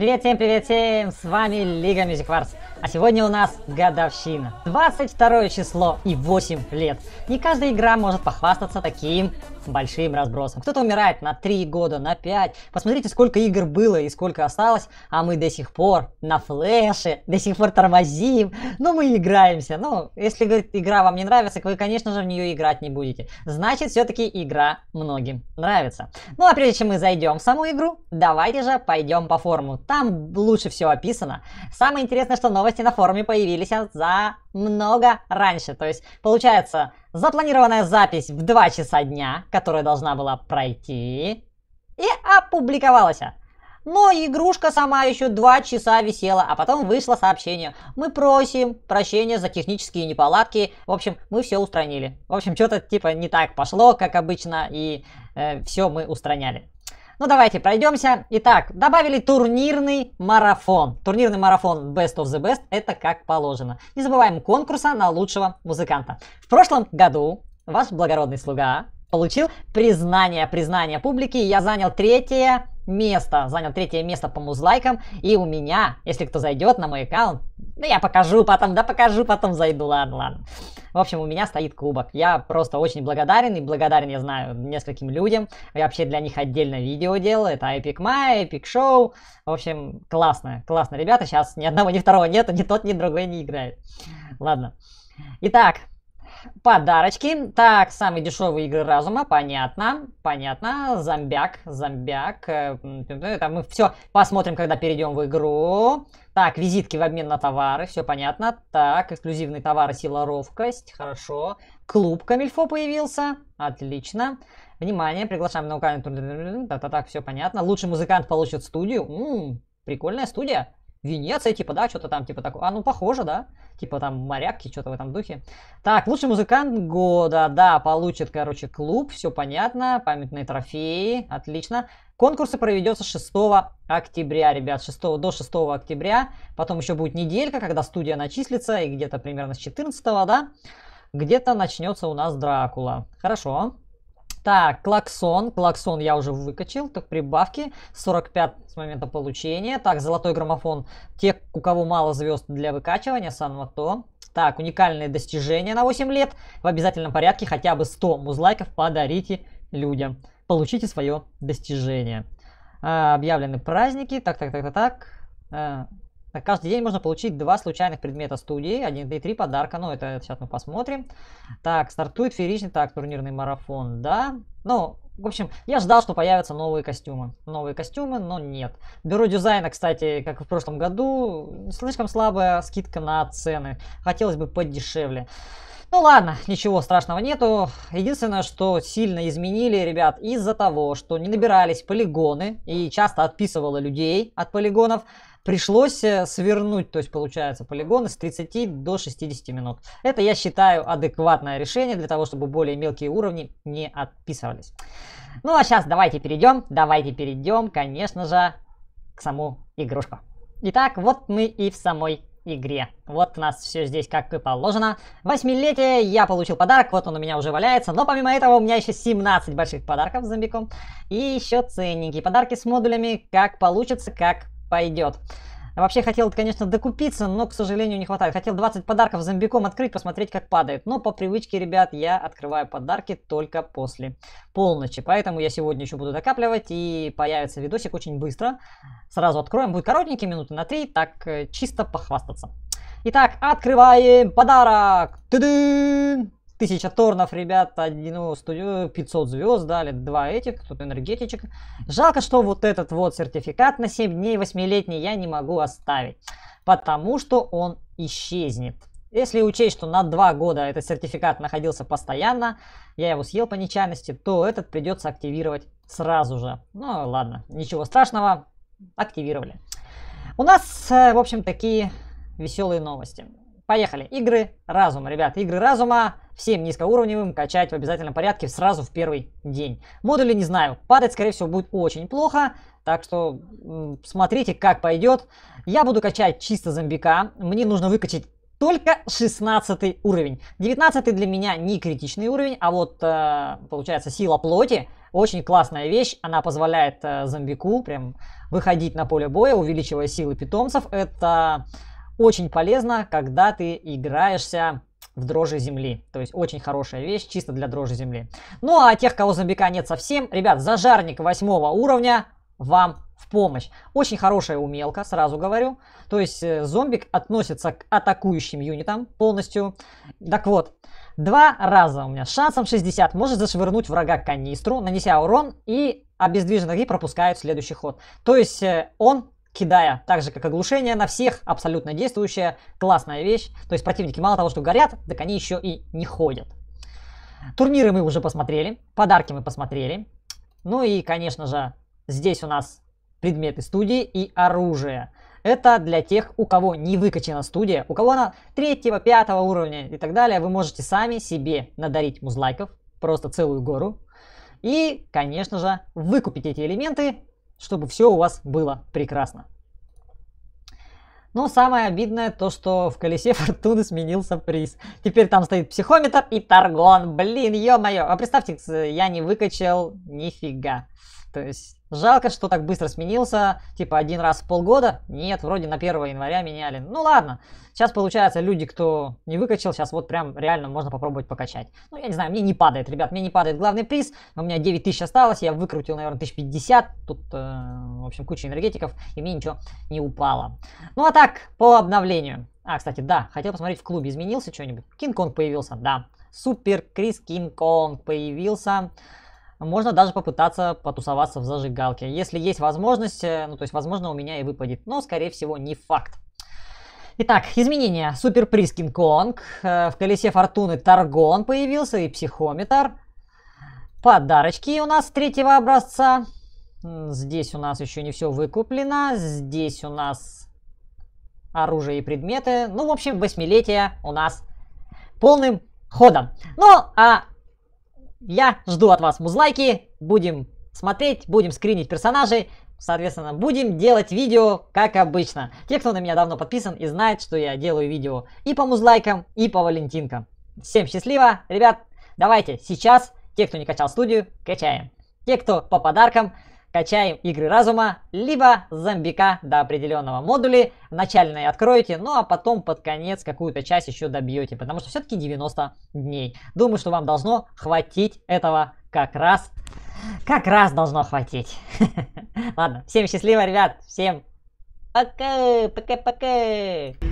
Привет всем, привет всем! С вами Лига Music Wars. А сегодня у нас годовщина. 22 число и 8 лет. Не каждая игра может похвастаться таким с большим разбросом. Кто-то умирает на 3 года, на 5. Посмотрите, сколько игр было и сколько осталось, а мы до сих пор на флеше, до сих пор тормозим, но ну, мы играемся. Ну, если говорит, игра вам не нравится, вы, конечно же, в нее играть не будете. Значит, все-таки игра многим нравится. Ну, а прежде чем мы зайдем в саму игру, давайте же пойдем по форуму. Там лучше все описано. Самое интересное, что новости на форуме появились за много раньше. То есть, получается, запланированная запись в 2 часа дня, которая должна была пройти, и опубликовалась. Но игрушка сама еще 2 часа висела, а потом вышло сообщение. Мы просим прощения за технические неполадки. В общем, мы все устранили. В общем, что-то типа не так пошло, как обычно, и э, все мы устраняли. Ну давайте пройдемся. Итак, добавили турнирный марафон. Турнирный марафон Best of the Best, это как положено. Не забываем конкурса на лучшего музыканта. В прошлом году ваш благородный слуга получил признание, признание публики. Я занял третье место, занял третье место по музлайкам. И у меня, если кто зайдет на мой аккаунт, ну, я покажу потом, да покажу потом зайду, ладно, ладно. В общем, у меня стоит кубок. Я просто очень благодарен, и благодарен, я знаю, нескольким людям. Я вообще для них отдельно видео делал. Это Epic My, Epic Show. В общем, классно, классно, ребята. Сейчас ни одного, ни второго нету, ни тот, ни другой не играет. Ладно. Итак, Подарочки. Так, самые дешевые игры разума. Понятно. Понятно. Зомбяк. Зомбяк. Э, это мы все посмотрим, когда перейдем в игру. Так, визитки в обмен на товары. Все понятно. Так, эксклюзивные товары. Сила, ровкость. Хорошо. Клуб Камильфо появился. Отлично. Внимание, приглашаем на Украину. Да-да-так, все понятно. Лучший музыкант получит студию. М-м, прикольная студия. Венеция, типа, да, что-то там, типа, такое. А, ну, похоже, да. Типа, там, моряки, что-то в этом духе. Так, лучший музыкант года, да, получит, короче, клуб, все понятно, памятные трофеи, отлично. Конкурсы проведется 6 октября, ребят, 6, до 6 октября. Потом еще будет неделька, когда студия начислится, и где-то примерно с 14, да, где-то начнется у нас Дракула. Хорошо. Так, клаксон. Клаксон я уже выкачил, Так, прибавки. 45 с момента получения. Так, золотой граммофон. Те, у кого мало звезд для выкачивания, самого то. Так, уникальные достижения на 8 лет. В обязательном порядке хотя бы 100 музлайков подарите людям. Получите свое достижение. А, объявлены праздники. Так, так, так, так, так. А, так, каждый день можно получить два случайных предмета студии, один и три подарка, ну это сейчас мы посмотрим. Так, стартует фееричный, так, турнирный марафон, да. Ну, в общем, я ждал, что появятся новые костюмы. Новые костюмы, но нет. Бюро дизайна, кстати, как в прошлом году, слишком слабая скидка на цены. Хотелось бы подешевле. Ну ладно, ничего страшного нету. Единственное, что сильно изменили, ребят, из-за того, что не набирались полигоны и часто отписывало людей от полигонов, пришлось э, свернуть, то есть получается полигоны с 30 до 60 минут. Это я считаю адекватное решение для того, чтобы более мелкие уровни не отписывались. Ну а сейчас давайте перейдем, давайте перейдем, конечно же, к саму игрушку. Итак, вот мы и в самой игре. Вот у нас все здесь как и положено. Восьмилетие, я получил подарок, вот он у меня уже валяется. Но помимо этого у меня еще 17 больших подарков с зомбиком. И еще ценники, подарки с модулями, как получится, как пойдет. Вообще хотел, конечно, докупиться, но, к сожалению, не хватает. Хотел 20 подарков зомбиком открыть, посмотреть, как падает. Но по привычке, ребят, я открываю подарки только после полночи. Поэтому я сегодня еще буду докапливать, и появится видосик очень быстро. Сразу откроем. Будет коротенький, минуты на 3, так э, чисто похвастаться. Итак, открываем подарок! Ты-дын! Тысяча торнов, ребята, одну студию, 500 звезд дали, два этих, тут энергетичек. Жалко, что вот этот вот сертификат на 7 дней 8-летний я не могу оставить, потому что он исчезнет. Если учесть, что на 2 года этот сертификат находился постоянно, я его съел по нечаянности, то этот придется активировать сразу же. Ну ладно, ничего страшного, активировали. У нас, э, в общем, такие веселые новости. Поехали. Игры разума, ребят. Игры разума всем низкоуровневым качать в обязательном порядке сразу в первый день. Модули не знаю. Падать, скорее всего, будет очень плохо. Так что смотрите, как пойдет. Я буду качать чисто зомбика. Мне нужно выкачать только 16 уровень. 19 для меня не критичный уровень, а вот э, получается сила плоти очень классная вещь, она позволяет э, зомбику прям выходить на поле боя, увеличивая силы питомцев. Это очень полезно, когда ты играешься в дрожжи земли. То есть очень хорошая вещь, чисто для дрожжи земли. Ну а тех, кого зомбика нет совсем, ребят, зажарник восьмого уровня вам в помощь. Очень хорошая умелка, сразу говорю. То есть э, зомбик относится к атакующим юнитам полностью. Так вот, два раза у меня шансом 60 может зашвырнуть врага канистру, нанеся урон и обездвиженный пропускает следующий ход. То есть э, он кидая, так же как оглушение на всех, абсолютно действующая, классная вещь. То есть противники мало того, что горят, так они еще и не ходят. Турниры мы уже посмотрели, подарки мы посмотрели. Ну и, конечно же, здесь у нас предметы студии и оружие. Это для тех, у кого не выкачена студия, у кого она третьего, пятого уровня и так далее. Вы можете сами себе надарить музлайков, просто целую гору. И, конечно же, выкупить эти элементы чтобы все у вас было прекрасно. Но самое обидное то, что в колесе фортуны сменился приз. Теперь там стоит психометр и торгон. Блин, ё-моё. А представьте, я не выкачал нифига. То есть жалко, что так быстро сменился. Типа один раз в полгода. Нет, вроде на 1 января меняли. Ну ладно. Сейчас получается, люди, кто не выкачал, сейчас вот прям реально можно попробовать покачать. Ну я не знаю, мне не падает, ребят, мне не падает главный приз. У меня 9 тысяч осталось, я выкрутил, наверное, 1050. Тут, э, в общем, куча энергетиков, и мне ничего не упало. Ну а так, по обновлению. А, кстати, да, хотел посмотреть в клубе, изменился что-нибудь? Кинг-Конг появился, да. Супер Крис Кинг-Конг появился. Можно даже попытаться потусоваться в зажигалке. Если есть возможность, э, ну то есть возможно у меня и выпадет, но скорее всего не факт. Итак, изменения. Суперприз Кинг-Конг. Э, в колесе фортуны Таргон появился и психометр. Подарочки у нас третьего образца. Здесь у нас еще не все выкуплено. Здесь у нас оружие и предметы. Ну, в общем, восьмилетие у нас полным ходом. Ну, а я жду от вас музлайки, будем смотреть, будем скринить персонажей, соответственно, будем делать видео, как обычно. Те, кто на меня давно подписан и знает, что я делаю видео и по музлайкам, и по валентинкам. Всем счастливо, ребят, давайте сейчас, те, кто не качал студию, качаем. Те, кто по подаркам, качаем игры разума, либо зомбика до определенного модуля, начальные откроете, ну а потом под конец какую-то часть еще добьете, потому что все-таки 90 дней. Думаю, что вам должно хватить этого как раз, как раз должно хватить. Ладно, всем счастливо, ребят, всем пока, пока-пока.